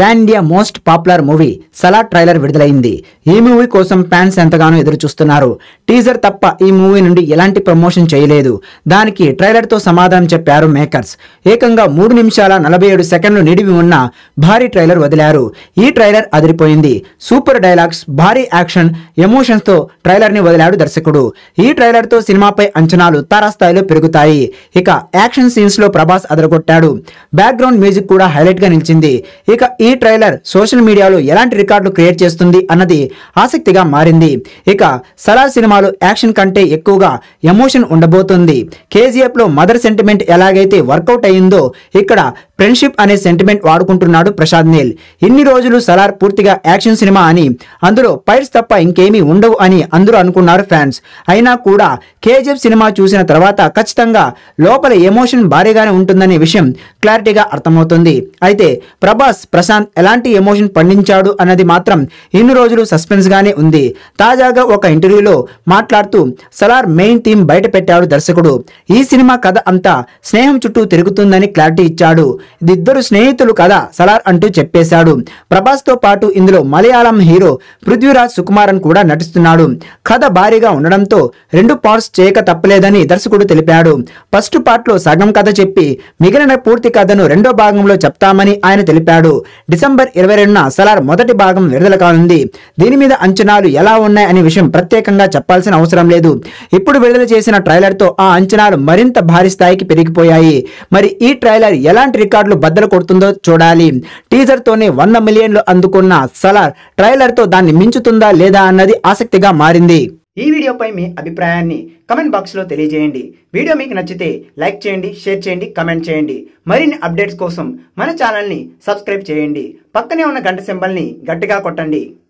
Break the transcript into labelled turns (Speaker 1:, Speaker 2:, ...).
Speaker 1: pan India most popular movie Salaar trailer విడుదలైంది ఈ movie కోసం ఫ్యాన్స్ ఎంతగానో ఎదురు చూస్తున్నారు టీజర్ తప్ప ఈ మూవీ నుండి ఎలాంటి ప్రమోషన్ చేయలేదు దానికి ట్రైలర్తో సమాధానం చెప్పారు మేకర్స్ ఏకంగా మూడు నిమిషాల నలభై ఏడు సెకండ్లు నిడివి ఉన్న భారీ ట్రైలర్ వదిలారు ఈ ట్రైలర్ అదిరిపోయింది సూపర్ డైలాగ్స్ భారీ యాక్షన్ ఎమోషన్స్తో ట్రైలర్ని వదిలాడు దర్శకుడు ఈ ట్రైలర్తో సినిమాపై అంచనాలు తారాస్థాయిలో పెరుగుతాయి ఇక యాక్షన్ సీన్స్లో ప్రభాస్ అదరగొట్టాడు బ్యాక్గ్రౌండ్ మ్యూజిక్ కూడా హైలైట్గా నిలిచింది ఇక ఈ ఈ ట్రైలర్ సోషల్ మీడియాలో ఎలాంటి రికార్డులు క్రియేట్ చేస్తుంది అన్నది ఆసక్తిగా మారింది ఇక సలార్ సినిమాలో యాక్షన్ కంటే ఎక్కువగా ఎమోషన్ ఉండబోతుంది కేజీఎఫ్లో మదర్ సెంటిమెంట్ ఎలాగైతే వర్కౌట్ అయిందో ఇక్కడ ఫ్రెండ్షిప్ అనే సెంటిమెంట్ వాడుకుంటున్నాడు ప్రసాద్ నీల్ ఇన్ని రోజులు సలార్ పూర్తిగా యాక్షన్ సినిమా అని అందులో పైర్స్ తప్ప ఇంకేమీ ఉండవు అని అందరూ అనుకున్నారు ఫ్యాన్స్ అయినా కూడా కేజీఎఫ్ సినిమా చూసిన తర్వాత ఖచ్చితంగా లోపల ఎమోషన్ భారీగానే ఉంటుందనే విషయం క్లారిటీగా అర్థమవుతుంది అయితే ప్రభాస్ ప్రశాంత్ ఖాన్ ఎలాంటి ఎమోషన్ పండించాడు అన్నది మాత్రం ఇన్ని రోజులు సస్పెన్స్ గానే ఉంది తాజాగా ఒక ఇంటర్వ్యూలో మాట్లాడుతూ సలార్ మెయిన్ థీమ్ బయట పెట్టాడు దర్శకుడు ఈ సినిమా కథ అంతా స్నేహం చుట్టూ తిరుగుతుందని క్లారిటీ ఇచ్చాడు ఇద్దరు స్నేహితులు కథ సలార్ అంటూ చెప్పేశాడు ప్రభాస్ తో పాటు ఇందులో మలయాళం హీరో పృథ్వీరాజ్ సుకుమారన్ కూడా నటిస్తున్నాడు కథ భారీగా ఉండడంతో రెండు పార్ట్స్ చేయక తప్పలేదని దర్శకుడు తెలిపాడు ఫస్ట్ లో సగం కథ చెప్పి మిగిలిన పూర్తి కథను రెండో భాగంలో చెప్తామని ఆయన తెలిపాడు డిసెంబర్ ఇరవై రెండున సలార్ మొదటి భాగం విడుదల కానుంది దీని మీద అంచనాలు ఎలా ఉన్నాయి అనే విషయం ప్రత్యేకంగా చెప్పాల్సిన అవసరం లేదు ఇప్పుడు విడుదల చేసిన ట్రైలర్తో ఆ అంచనాలు మరింత భారీ స్థాయికి పెరిగిపోయాయి మరి ఈ ట్రైలర్ ఎలాంటి రికార్డులు బద్దలు కొడుతుందో చూడాలి టీజర్తోనే వంద మిలియన్లు అందుకున్న సలార్ ట్రైలర్తో దాన్ని మించుతుందా లేదా అన్నది ఆసక్తిగా మారింది ఈ వీడియోపై మీ అభిప్రాయాన్ని కమెంట్ బాక్స్లో తెలియజేయండి వీడియో మీకు నచ్చితే లైక్ చేయండి షేర్ చేయండి కమెంట్ చేయండి మరిన్ని అప్డేట్స్ కోసం మన ఛానల్ని సబ్స్క్రైబ్ చేయండి పక్కనే ఉన్న గంట సింబల్ని గట్టిగా కొట్టండి